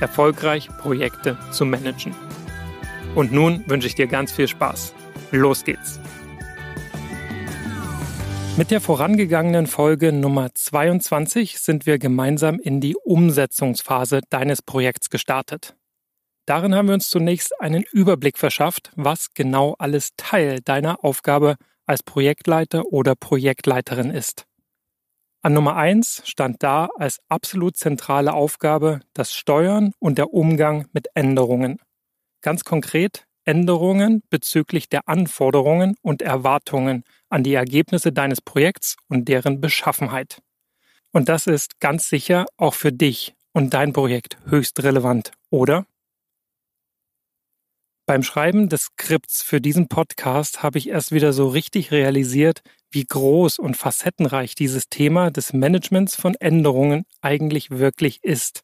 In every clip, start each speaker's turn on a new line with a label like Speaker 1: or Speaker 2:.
Speaker 1: erfolgreich Projekte zu managen. Und nun wünsche ich dir ganz viel Spaß. Los geht's! Mit der vorangegangenen Folge Nummer 22 sind wir gemeinsam in die Umsetzungsphase deines Projekts gestartet. Darin haben wir uns zunächst einen Überblick verschafft, was genau alles Teil deiner Aufgabe als Projektleiter oder Projektleiterin ist. An Nummer eins stand da als absolut zentrale Aufgabe das Steuern und der Umgang mit Änderungen. Ganz konkret Änderungen bezüglich der Anforderungen und Erwartungen an die Ergebnisse deines Projekts und deren Beschaffenheit. Und das ist ganz sicher auch für dich und dein Projekt höchst relevant, oder? Beim Schreiben des Skripts für diesen Podcast habe ich erst wieder so richtig realisiert, wie groß und facettenreich dieses Thema des Managements von Änderungen eigentlich wirklich ist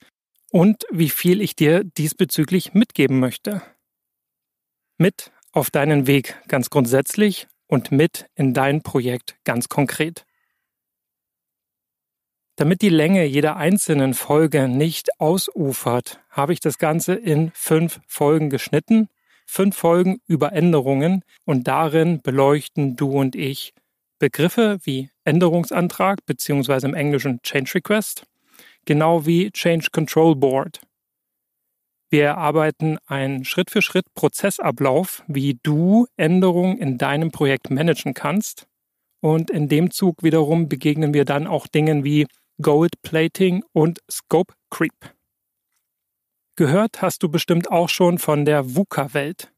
Speaker 1: und wie viel ich dir diesbezüglich mitgeben möchte. Mit auf deinen Weg ganz grundsätzlich und mit in dein Projekt ganz konkret. Damit die Länge jeder einzelnen Folge nicht ausufert, habe ich das Ganze in fünf Folgen geschnitten Fünf Folgen über Änderungen und darin beleuchten du und ich Begriffe wie Änderungsantrag beziehungsweise im Englischen Change Request, genau wie Change Control Board. Wir erarbeiten einen Schritt-für-Schritt-Prozessablauf, wie du Änderungen in deinem Projekt managen kannst. Und in dem Zug wiederum begegnen wir dann auch Dingen wie Gold Plating und Scope Creep. Gehört hast du bestimmt auch schon von der VUCA-Welt.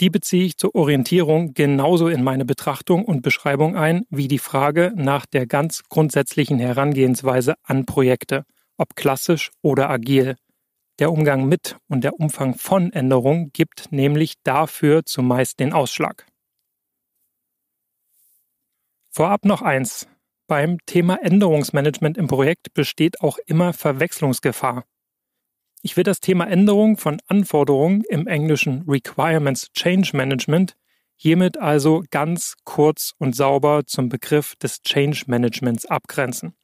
Speaker 1: Die beziehe ich zur Orientierung genauso in meine Betrachtung und Beschreibung ein wie die Frage nach der ganz grundsätzlichen Herangehensweise an Projekte, ob klassisch oder agil. Der Umgang mit und der Umfang von Änderungen gibt nämlich dafür zumeist den Ausschlag. Vorab noch eins. Beim Thema Änderungsmanagement im Projekt besteht auch immer Verwechslungsgefahr. Ich will das Thema Änderung von Anforderungen im englischen Requirements Change Management hiermit also ganz kurz und sauber zum Begriff des Change Managements abgrenzen.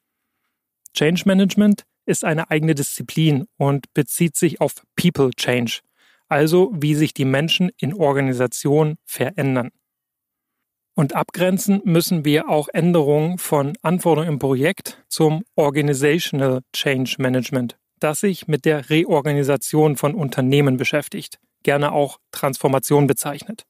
Speaker 1: Change Management ist eine eigene Disziplin und bezieht sich auf People Change, also wie sich die Menschen in Organisationen verändern. Und abgrenzen müssen wir auch Änderungen von Anforderungen im Projekt zum Organizational Change Management das sich mit der Reorganisation von Unternehmen beschäftigt, gerne auch Transformation bezeichnet.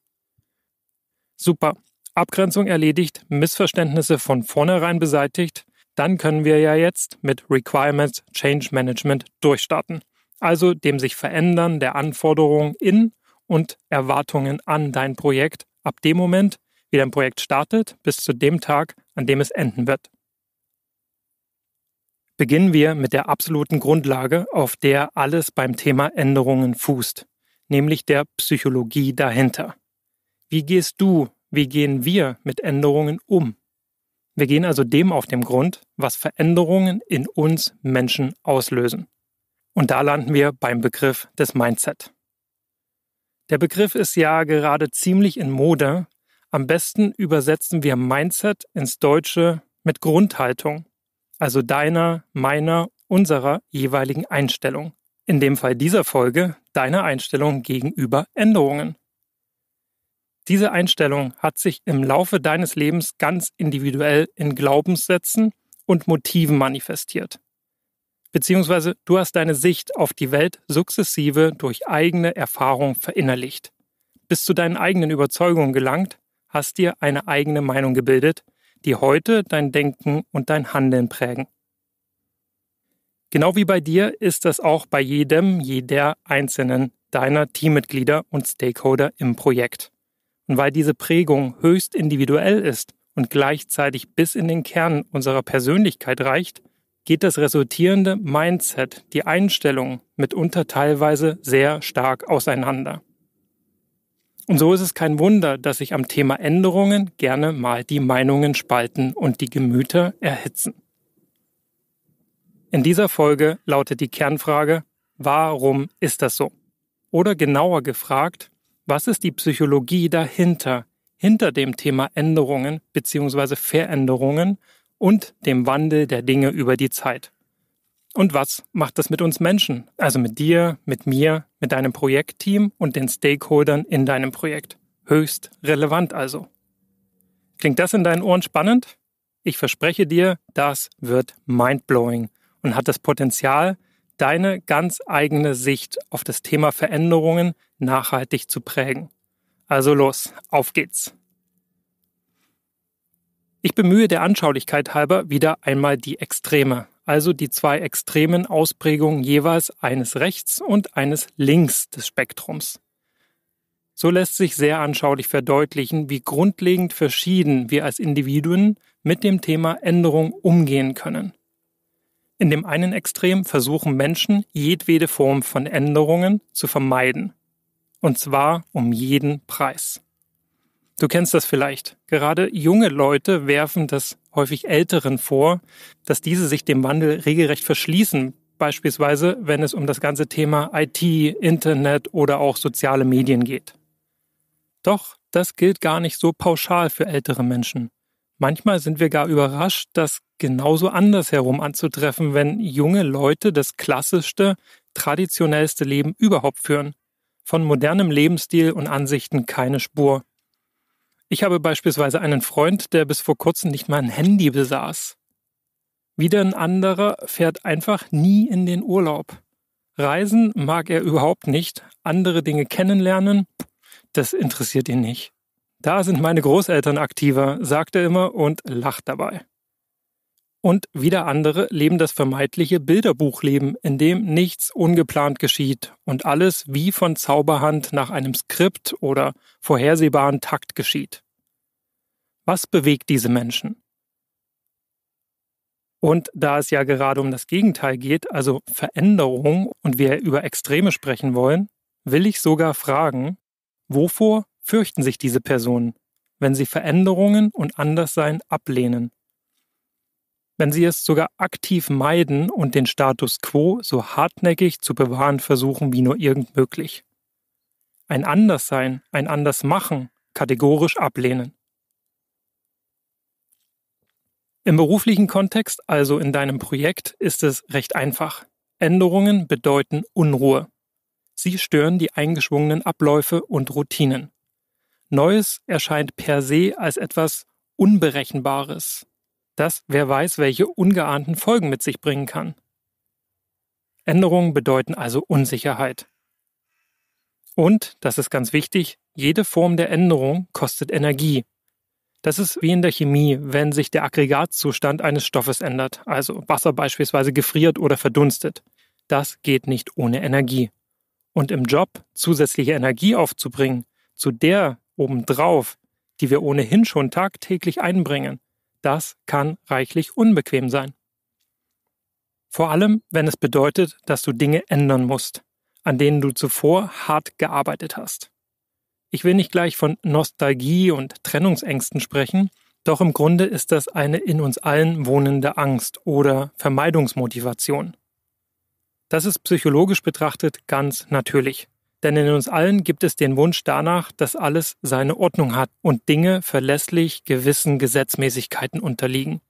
Speaker 1: Super, Abgrenzung erledigt, Missverständnisse von vornherein beseitigt, dann können wir ja jetzt mit Requirements Change Management durchstarten, also dem sich verändern der Anforderungen in und Erwartungen an dein Projekt ab dem Moment, wie dein Projekt startet, bis zu dem Tag, an dem es enden wird. Beginnen wir mit der absoluten Grundlage, auf der alles beim Thema Änderungen fußt, nämlich der Psychologie dahinter. Wie gehst du, wie gehen wir mit Änderungen um? Wir gehen also dem auf den Grund, was Veränderungen in uns Menschen auslösen. Und da landen wir beim Begriff des Mindset. Der Begriff ist ja gerade ziemlich in Mode. Am besten übersetzen wir Mindset ins Deutsche mit Grundhaltung also deiner, meiner, unserer jeweiligen Einstellung. In dem Fall dieser Folge deiner Einstellung gegenüber Änderungen. Diese Einstellung hat sich im Laufe deines Lebens ganz individuell in Glaubenssätzen und Motiven manifestiert. Beziehungsweise du hast deine Sicht auf die Welt sukzessive durch eigene Erfahrung verinnerlicht. Bis zu deinen eigenen Überzeugungen gelangt, hast dir eine eigene Meinung gebildet die heute dein Denken und dein Handeln prägen. Genau wie bei dir ist das auch bei jedem, jeder einzelnen deiner Teammitglieder und Stakeholder im Projekt. Und weil diese Prägung höchst individuell ist und gleichzeitig bis in den Kern unserer Persönlichkeit reicht, geht das resultierende Mindset, die Einstellung mitunter teilweise sehr stark auseinander. Und so ist es kein Wunder, dass sich am Thema Änderungen gerne mal die Meinungen spalten und die Gemüter erhitzen. In dieser Folge lautet die Kernfrage, warum ist das so? Oder genauer gefragt, was ist die Psychologie dahinter, hinter dem Thema Änderungen bzw. Veränderungen und dem Wandel der Dinge über die Zeit? Und was macht das mit uns Menschen? Also mit dir, mit mir, mit deinem Projektteam und den Stakeholdern in deinem Projekt. Höchst relevant also. Klingt das in deinen Ohren spannend? Ich verspreche dir, das wird mindblowing und hat das Potenzial, deine ganz eigene Sicht auf das Thema Veränderungen nachhaltig zu prägen. Also los, auf geht's! Ich bemühe der Anschaulichkeit halber wieder einmal die Extreme, also die zwei extremen Ausprägungen jeweils eines rechts und eines links des Spektrums. So lässt sich sehr anschaulich verdeutlichen, wie grundlegend verschieden wir als Individuen mit dem Thema Änderung umgehen können. In dem einen Extrem versuchen Menschen, jedwede Form von Änderungen zu vermeiden. Und zwar um jeden Preis. Du kennst das vielleicht. Gerade junge Leute werfen das häufig Älteren vor, dass diese sich dem Wandel regelrecht verschließen, beispielsweise wenn es um das ganze Thema IT, Internet oder auch soziale Medien geht. Doch das gilt gar nicht so pauschal für ältere Menschen. Manchmal sind wir gar überrascht, das genauso andersherum anzutreffen, wenn junge Leute das klassischste, traditionellste Leben überhaupt führen. Von modernem Lebensstil und Ansichten keine Spur. Ich habe beispielsweise einen Freund, der bis vor kurzem nicht mal ein Handy besaß. Wieder ein anderer fährt einfach nie in den Urlaub. Reisen mag er überhaupt nicht, andere Dinge kennenlernen, das interessiert ihn nicht. Da sind meine Großeltern aktiver, sagt er immer und lacht dabei und wieder andere leben das vermeintliche Bilderbuchleben, in dem nichts ungeplant geschieht und alles wie von Zauberhand nach einem Skript oder vorhersehbaren Takt geschieht. Was bewegt diese Menschen? Und da es ja gerade um das Gegenteil geht, also Veränderung, und wir über Extreme sprechen wollen, will ich sogar fragen, wovor fürchten sich diese Personen, wenn sie Veränderungen und Anderssein ablehnen? wenn sie es sogar aktiv meiden und den Status quo so hartnäckig zu bewahren versuchen wie nur irgend möglich. Ein Anderssein, ein Andersmachen kategorisch ablehnen. Im beruflichen Kontext, also in deinem Projekt, ist es recht einfach. Änderungen bedeuten Unruhe. Sie stören die eingeschwungenen Abläufe und Routinen. Neues erscheint per se als etwas Unberechenbares, das wer weiß, welche ungeahnten Folgen mit sich bringen kann. Änderungen bedeuten also Unsicherheit. Und, das ist ganz wichtig, jede Form der Änderung kostet Energie. Das ist wie in der Chemie, wenn sich der Aggregatzustand eines Stoffes ändert, also Wasser beispielsweise gefriert oder verdunstet. Das geht nicht ohne Energie. Und im Job zusätzliche Energie aufzubringen, zu der obendrauf, die wir ohnehin schon tagtäglich einbringen, das kann reichlich unbequem sein. Vor allem, wenn es bedeutet, dass du Dinge ändern musst, an denen du zuvor hart gearbeitet hast. Ich will nicht gleich von Nostalgie und Trennungsängsten sprechen, doch im Grunde ist das eine in uns allen wohnende Angst oder Vermeidungsmotivation. Das ist psychologisch betrachtet ganz natürlich. Denn in uns allen gibt es den Wunsch danach, dass alles seine Ordnung hat und Dinge verlässlich gewissen Gesetzmäßigkeiten unterliegen.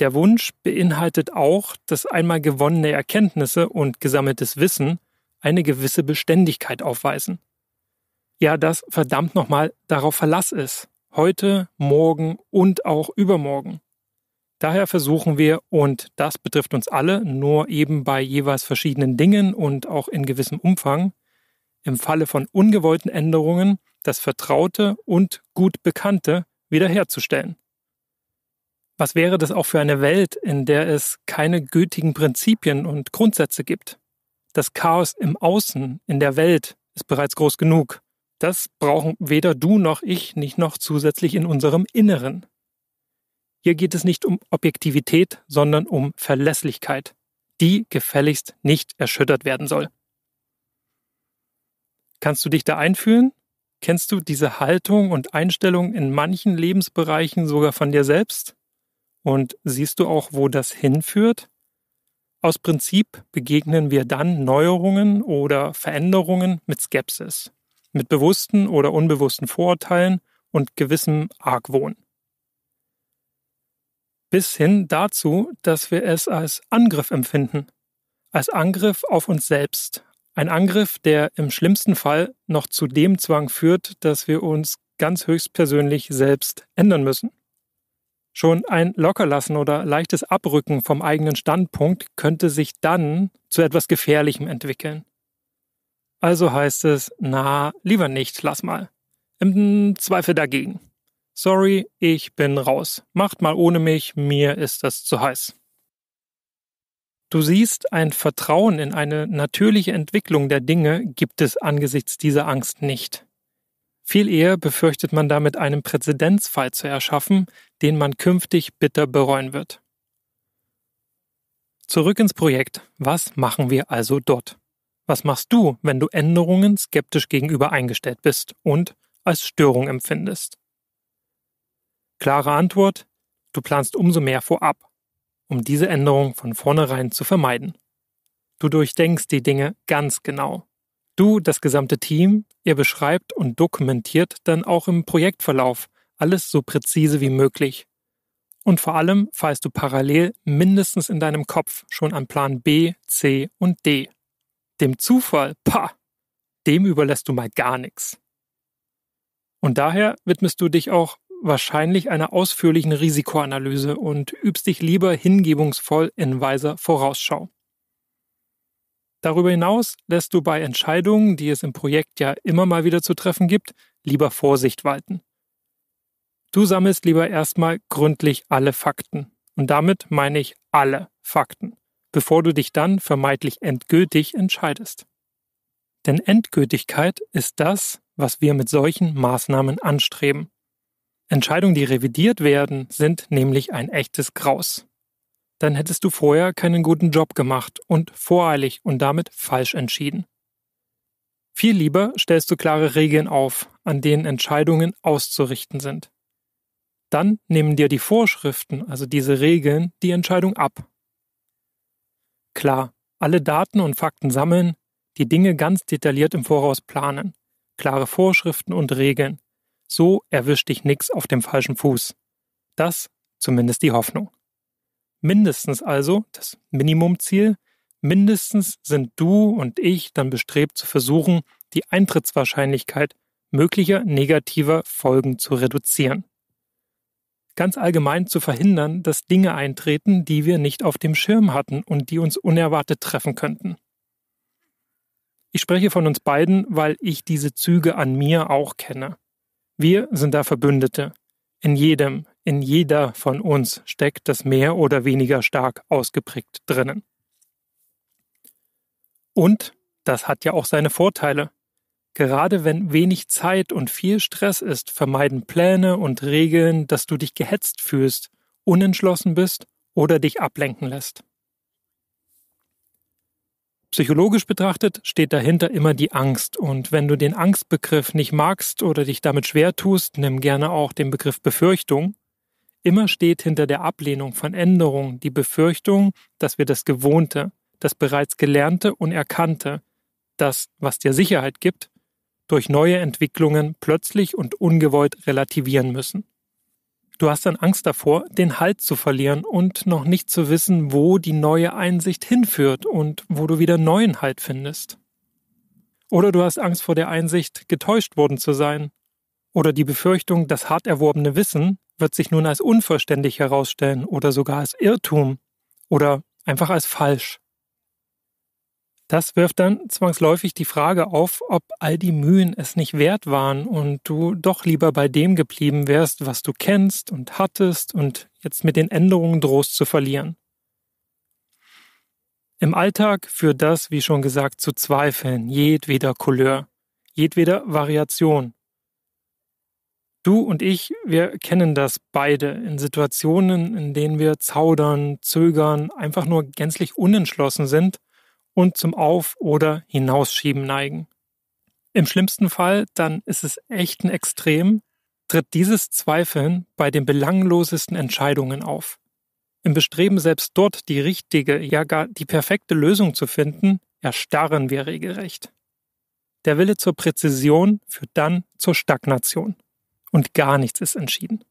Speaker 1: Der Wunsch beinhaltet auch, dass einmal gewonnene Erkenntnisse und gesammeltes Wissen eine gewisse Beständigkeit aufweisen. Ja, dass verdammt nochmal darauf Verlass ist, heute, morgen und auch übermorgen. Daher versuchen wir, und das betrifft uns alle, nur eben bei jeweils verschiedenen Dingen und auch in gewissem Umfang, im Falle von ungewollten Änderungen das Vertraute und gut Bekannte wiederherzustellen. Was wäre das auch für eine Welt, in der es keine gültigen Prinzipien und Grundsätze gibt? Das Chaos im Außen, in der Welt, ist bereits groß genug. Das brauchen weder du noch ich nicht noch zusätzlich in unserem Inneren. Hier geht es nicht um Objektivität, sondern um Verlässlichkeit, die gefälligst nicht erschüttert werden soll. Kannst du dich da einfühlen? Kennst du diese Haltung und Einstellung in manchen Lebensbereichen sogar von dir selbst? Und siehst du auch, wo das hinführt? Aus Prinzip begegnen wir dann Neuerungen oder Veränderungen mit Skepsis, mit bewussten oder unbewussten Vorurteilen und gewissem Argwohn bis hin dazu, dass wir es als Angriff empfinden, als Angriff auf uns selbst, ein Angriff, der im schlimmsten Fall noch zu dem Zwang führt, dass wir uns ganz höchstpersönlich selbst ändern müssen. Schon ein Lockerlassen oder leichtes Abrücken vom eigenen Standpunkt könnte sich dann zu etwas Gefährlichem entwickeln. Also heißt es, na, lieber nicht, lass mal. Im Zweifel dagegen sorry, ich bin raus. Macht mal ohne mich, mir ist das zu heiß. Du siehst, ein Vertrauen in eine natürliche Entwicklung der Dinge gibt es angesichts dieser Angst nicht. Viel eher befürchtet man damit einen Präzedenzfall zu erschaffen, den man künftig bitter bereuen wird. Zurück ins Projekt. Was machen wir also dort? Was machst du, wenn du Änderungen skeptisch gegenüber eingestellt bist und als Störung empfindest? Klare Antwort, du planst umso mehr vorab, um diese Änderung von vornherein zu vermeiden. Du durchdenkst die Dinge ganz genau. Du, das gesamte Team, ihr beschreibt und dokumentiert dann auch im Projektverlauf alles so präzise wie möglich. Und vor allem fallst du parallel mindestens in deinem Kopf schon an Plan B, C und D. Dem Zufall, pa, dem überlässt du mal gar nichts. Und daher widmest du dich auch wahrscheinlich einer ausführlichen Risikoanalyse und übst dich lieber hingebungsvoll in weiser Vorausschau. Darüber hinaus lässt du bei Entscheidungen, die es im Projekt ja immer mal wieder zu treffen gibt, lieber Vorsicht walten. Du sammelst lieber erstmal gründlich alle Fakten. Und damit meine ich alle Fakten, bevor du dich dann vermeintlich endgültig entscheidest. Denn Endgültigkeit ist das, was wir mit solchen Maßnahmen anstreben. Entscheidungen, die revidiert werden, sind nämlich ein echtes Graus. Dann hättest du vorher keinen guten Job gemacht und voreilig und damit falsch entschieden. Viel lieber stellst du klare Regeln auf, an denen Entscheidungen auszurichten sind. Dann nehmen dir die Vorschriften, also diese Regeln, die Entscheidung ab. Klar, alle Daten und Fakten sammeln, die Dinge ganz detailliert im Voraus planen, klare Vorschriften und Regeln, so erwischt dich nix auf dem falschen Fuß. Das zumindest die Hoffnung. Mindestens also das Minimumziel, mindestens sind du und ich dann bestrebt zu versuchen, die Eintrittswahrscheinlichkeit möglicher negativer Folgen zu reduzieren. Ganz allgemein zu verhindern, dass Dinge eintreten, die wir nicht auf dem Schirm hatten und die uns unerwartet treffen könnten. Ich spreche von uns beiden, weil ich diese Züge an mir auch kenne. Wir sind da Verbündete. In jedem, in jeder von uns steckt das mehr oder weniger stark ausgeprägt drinnen. Und das hat ja auch seine Vorteile. Gerade wenn wenig Zeit und viel Stress ist, vermeiden Pläne und Regeln, dass du dich gehetzt fühlst, unentschlossen bist oder dich ablenken lässt. Psychologisch betrachtet steht dahinter immer die Angst. Und wenn du den Angstbegriff nicht magst oder dich damit schwer tust, nimm gerne auch den Begriff Befürchtung. Immer steht hinter der Ablehnung von Änderungen die Befürchtung, dass wir das Gewohnte, das bereits Gelernte und Erkannte, das, was dir Sicherheit gibt, durch neue Entwicklungen plötzlich und ungewollt relativieren müssen. Du hast dann Angst davor, den Halt zu verlieren und noch nicht zu wissen, wo die neue Einsicht hinführt und wo du wieder neuen Halt findest. Oder du hast Angst vor der Einsicht, getäuscht worden zu sein. Oder die Befürchtung, das hart erworbene Wissen wird sich nun als unvollständig herausstellen oder sogar als Irrtum oder einfach als falsch. Das wirft dann zwangsläufig die Frage auf, ob all die Mühen es nicht wert waren und du doch lieber bei dem geblieben wärst, was du kennst und hattest und jetzt mit den Änderungen drohst zu verlieren. Im Alltag führt das, wie schon gesagt, zu Zweifeln jedweder Couleur, jedweder Variation. Du und ich, wir kennen das beide in Situationen, in denen wir zaudern, zögern, einfach nur gänzlich unentschlossen sind und zum Auf- oder Hinausschieben neigen. Im schlimmsten Fall, dann ist es echt ein Extrem, tritt dieses Zweifeln bei den belanglosesten Entscheidungen auf. Im Bestreben, selbst dort die richtige, ja gar die perfekte Lösung zu finden, erstarren wir regelrecht. Der Wille zur Präzision führt dann zur Stagnation. Und gar nichts ist entschieden.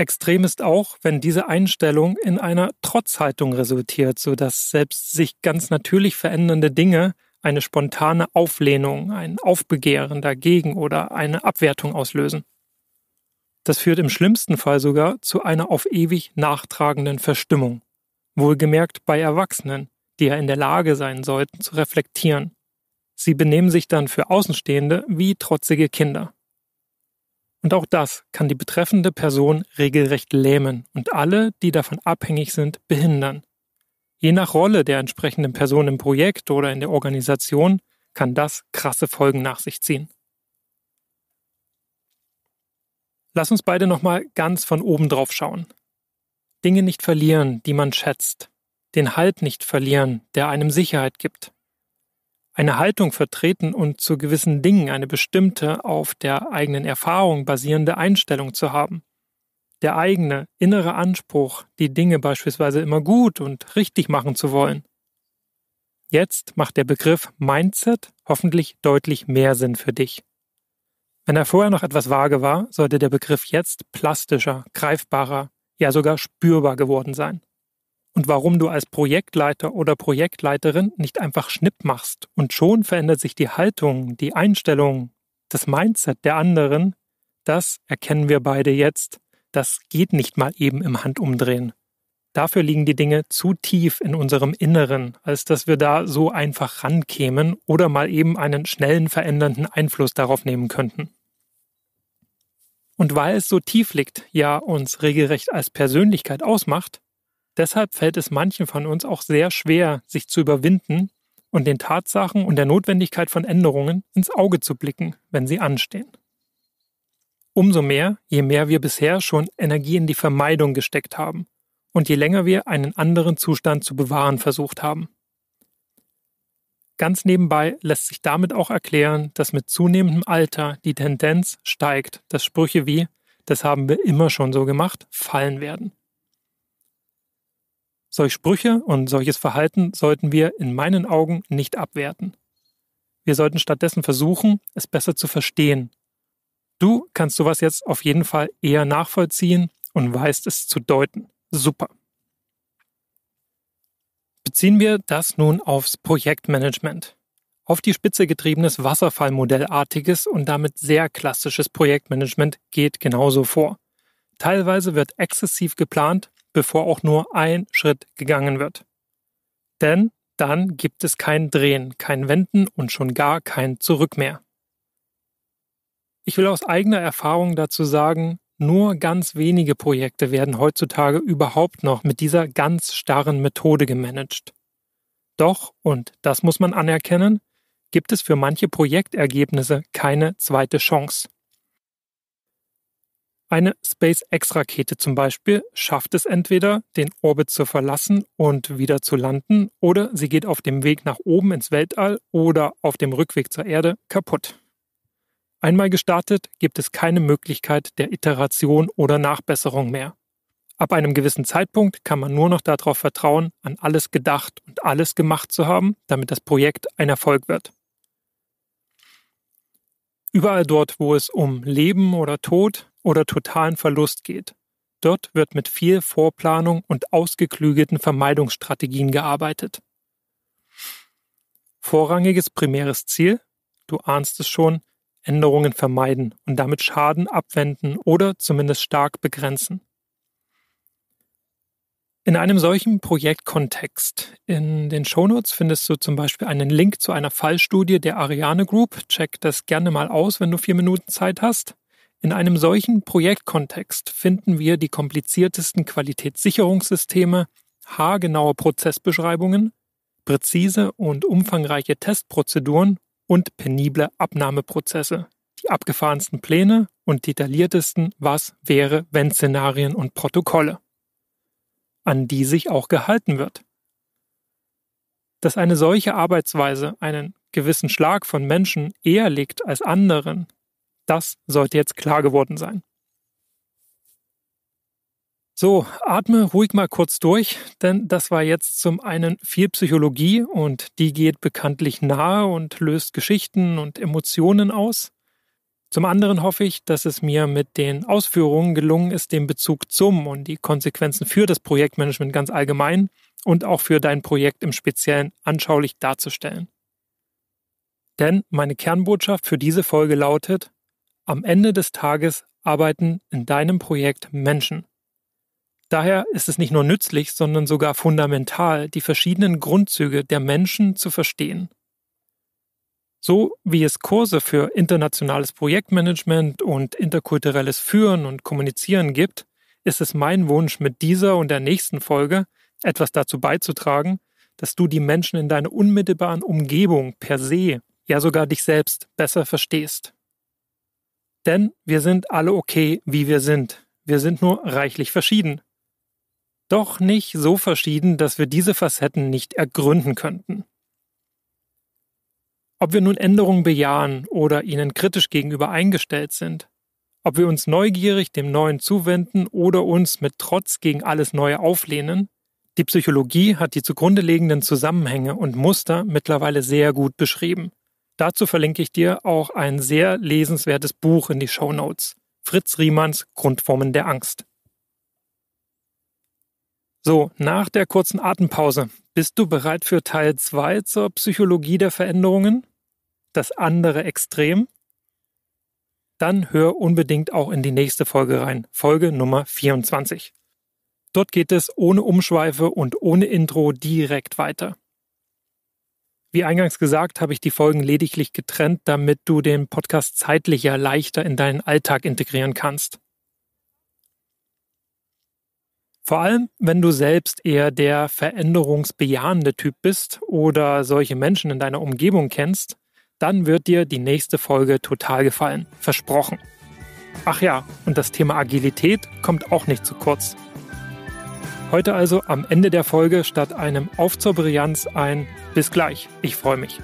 Speaker 1: Extrem ist auch, wenn diese Einstellung in einer Trotzhaltung resultiert, sodass selbst sich ganz natürlich verändernde Dinge eine spontane Auflehnung, ein Aufbegehren dagegen oder eine Abwertung auslösen. Das führt im schlimmsten Fall sogar zu einer auf ewig nachtragenden Verstimmung, wohlgemerkt bei Erwachsenen, die ja in der Lage sein sollten zu reflektieren. Sie benehmen sich dann für Außenstehende wie trotzige Kinder. Und auch das kann die betreffende Person regelrecht lähmen und alle, die davon abhängig sind, behindern. Je nach Rolle der entsprechenden Person im Projekt oder in der Organisation kann das krasse Folgen nach sich ziehen. Lass uns beide nochmal ganz von oben drauf schauen. Dinge nicht verlieren, die man schätzt. Den Halt nicht verlieren, der einem Sicherheit gibt eine Haltung vertreten und zu gewissen Dingen eine bestimmte, auf der eigenen Erfahrung basierende Einstellung zu haben. Der eigene, innere Anspruch, die Dinge beispielsweise immer gut und richtig machen zu wollen. Jetzt macht der Begriff Mindset hoffentlich deutlich mehr Sinn für dich. Wenn er vorher noch etwas vage war, sollte der Begriff jetzt plastischer, greifbarer, ja sogar spürbar geworden sein und warum du als Projektleiter oder Projektleiterin nicht einfach Schnipp machst und schon verändert sich die Haltung, die Einstellung, das Mindset der anderen, das erkennen wir beide jetzt. Das geht nicht mal eben im Handumdrehen. Dafür liegen die Dinge zu tief in unserem Inneren, als dass wir da so einfach rankämen oder mal eben einen schnellen verändernden Einfluss darauf nehmen könnten. Und weil es so tief liegt, ja uns regelrecht als Persönlichkeit ausmacht, Deshalb fällt es manchen von uns auch sehr schwer, sich zu überwinden und den Tatsachen und der Notwendigkeit von Änderungen ins Auge zu blicken, wenn sie anstehen. Umso mehr, je mehr wir bisher schon Energie in die Vermeidung gesteckt haben und je länger wir einen anderen Zustand zu bewahren versucht haben. Ganz nebenbei lässt sich damit auch erklären, dass mit zunehmendem Alter die Tendenz steigt, dass Sprüche wie das haben wir immer schon so gemacht fallen werden. Solch Sprüche und solches Verhalten sollten wir in meinen Augen nicht abwerten. Wir sollten stattdessen versuchen, es besser zu verstehen. Du kannst sowas jetzt auf jeden Fall eher nachvollziehen und weißt es zu deuten. Super. Beziehen wir das nun aufs Projektmanagement. Auf die Spitze getriebenes Wasserfallmodellartiges und damit sehr klassisches Projektmanagement geht genauso vor. Teilweise wird exzessiv geplant, bevor auch nur ein Schritt gegangen wird. Denn dann gibt es kein Drehen, kein Wenden und schon gar kein Zurück mehr. Ich will aus eigener Erfahrung dazu sagen, nur ganz wenige Projekte werden heutzutage überhaupt noch mit dieser ganz starren Methode gemanagt. Doch, und das muss man anerkennen, gibt es für manche Projektergebnisse keine zweite Chance. Eine SpaceX-Rakete zum Beispiel schafft es entweder, den Orbit zu verlassen und wieder zu landen, oder sie geht auf dem Weg nach oben ins Weltall oder auf dem Rückweg zur Erde kaputt. Einmal gestartet gibt es keine Möglichkeit der Iteration oder Nachbesserung mehr. Ab einem gewissen Zeitpunkt kann man nur noch darauf vertrauen, an alles gedacht und alles gemacht zu haben, damit das Projekt ein Erfolg wird. Überall dort, wo es um Leben oder Tod, oder totalen Verlust geht. Dort wird mit viel Vorplanung und ausgeklügelten Vermeidungsstrategien gearbeitet. Vorrangiges primäres Ziel, du ahnst es schon, Änderungen vermeiden und damit Schaden abwenden oder zumindest stark begrenzen. In einem solchen Projektkontext in den Shownotes findest du zum Beispiel einen Link zu einer Fallstudie der Ariane Group. Check das gerne mal aus, wenn du vier Minuten Zeit hast. In einem solchen Projektkontext finden wir die kompliziertesten Qualitätssicherungssysteme, haargenaue Prozessbeschreibungen, präzise und umfangreiche Testprozeduren und penible Abnahmeprozesse, die abgefahrensten Pläne und detailliertesten Was wäre, wenn Szenarien und Protokolle, an die sich auch gehalten wird. Dass eine solche Arbeitsweise einen gewissen Schlag von Menschen eher legt als anderen, das sollte jetzt klar geworden sein. So, atme ruhig mal kurz durch, denn das war jetzt zum einen viel Psychologie und die geht bekanntlich nahe und löst Geschichten und Emotionen aus. Zum anderen hoffe ich, dass es mir mit den Ausführungen gelungen ist, den Bezug zum und die Konsequenzen für das Projektmanagement ganz allgemein und auch für dein Projekt im Speziellen anschaulich darzustellen. Denn meine Kernbotschaft für diese Folge lautet, am Ende des Tages arbeiten in deinem Projekt Menschen. Daher ist es nicht nur nützlich, sondern sogar fundamental, die verschiedenen Grundzüge der Menschen zu verstehen. So wie es Kurse für internationales Projektmanagement und interkulturelles Führen und Kommunizieren gibt, ist es mein Wunsch, mit dieser und der nächsten Folge etwas dazu beizutragen, dass du die Menschen in deiner unmittelbaren Umgebung per se, ja sogar dich selbst besser verstehst. Denn wir sind alle okay, wie wir sind. Wir sind nur reichlich verschieden. Doch nicht so verschieden, dass wir diese Facetten nicht ergründen könnten. Ob wir nun Änderungen bejahen oder ihnen kritisch gegenüber eingestellt sind, ob wir uns neugierig dem Neuen zuwenden oder uns mit Trotz gegen alles Neue auflehnen, die Psychologie hat die zugrunde liegenden Zusammenhänge und Muster mittlerweile sehr gut beschrieben. Dazu verlinke ich dir auch ein sehr lesenswertes Buch in die Show Notes: Fritz Riemanns Grundformen der Angst. So, nach der kurzen Atempause, bist du bereit für Teil 2 zur Psychologie der Veränderungen? Das andere Extrem? Dann hör unbedingt auch in die nächste Folge rein, Folge Nummer 24. Dort geht es ohne Umschweife und ohne Intro direkt weiter. Wie eingangs gesagt, habe ich die Folgen lediglich getrennt, damit du den Podcast zeitlicher leichter in deinen Alltag integrieren kannst. Vor allem, wenn du selbst eher der veränderungsbejahende Typ bist oder solche Menschen in deiner Umgebung kennst, dann wird dir die nächste Folge total gefallen. Versprochen. Ach ja, und das Thema Agilität kommt auch nicht zu kurz. Heute also am Ende der Folge statt einem Auf zur Brillanz ein Bis gleich. Ich freue mich.